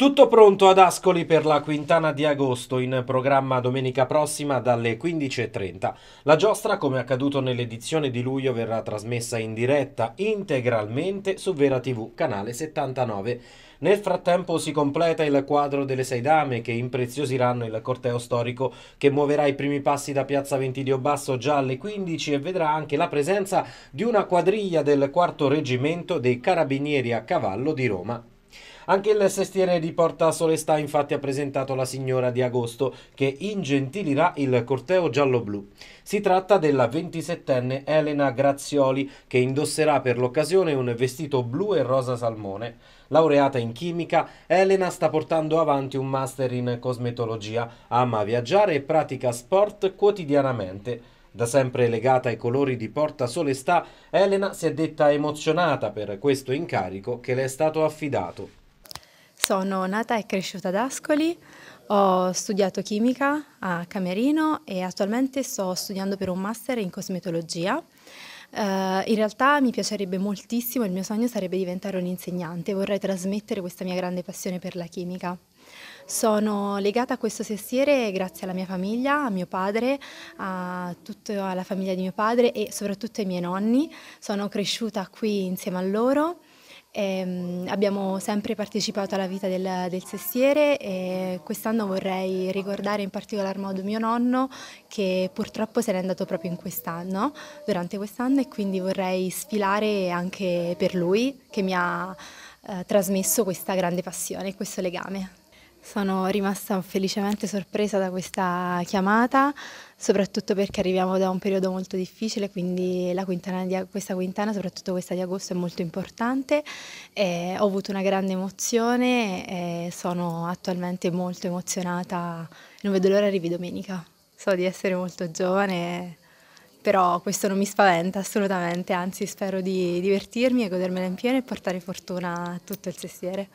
Tutto pronto ad Ascoli per la quintana di agosto, in programma domenica prossima dalle 15.30. La giostra, come accaduto nell'edizione di luglio, verrà trasmessa in diretta integralmente su Vera TV, canale 79. Nel frattempo si completa il quadro delle sei dame che impreziosiranno il corteo storico che muoverà i primi passi da piazza Ventidio Basso già alle 15 e vedrà anche la presenza di una quadriglia del quarto reggimento dei carabinieri a cavallo di Roma. Anche il sestiere di Porta Solestà infatti ha presentato la signora di agosto che ingentilirà il corteo giallo-blu. Si tratta della 27enne Elena Grazioli che indosserà per l'occasione un vestito blu e rosa salmone. Laureata in chimica, Elena sta portando avanti un master in cosmetologia, ama viaggiare e pratica sport quotidianamente. Da sempre legata ai colori di Porta Solestà, Elena si è detta emozionata per questo incarico che le è stato affidato. Sono nata e cresciuta ad Ascoli, ho studiato chimica a Camerino e attualmente sto studiando per un master in cosmetologia. Uh, in realtà mi piacerebbe moltissimo, il mio sogno sarebbe diventare un insegnante, vorrei trasmettere questa mia grande passione per la chimica. Sono legata a questo sestiere grazie alla mia famiglia, a mio padre, a tutta la famiglia di mio padre e soprattutto ai miei nonni. Sono cresciuta qui insieme a loro Ehm, abbiamo sempre partecipato alla vita del, del, sestiere e quest'anno vorrei ricordare in particolar modo mio nonno che purtroppo se n'è andato proprio in quest'anno, durante quest'anno e quindi vorrei sfilare anche per lui che mi ha eh, trasmesso questa grande passione e questo legame. Sono rimasta felicemente sorpresa da questa chiamata, soprattutto perché arriviamo da un periodo molto difficile, quindi quintana di, questa quintana, soprattutto questa di agosto, è molto importante. Eh, ho avuto una grande emozione e sono attualmente molto emozionata. Non vedo l'ora arrivi domenica. So di essere molto giovane, però questo non mi spaventa assolutamente, anzi spero di divertirmi e godermela in pieno e portare fortuna a tutto il sestiere.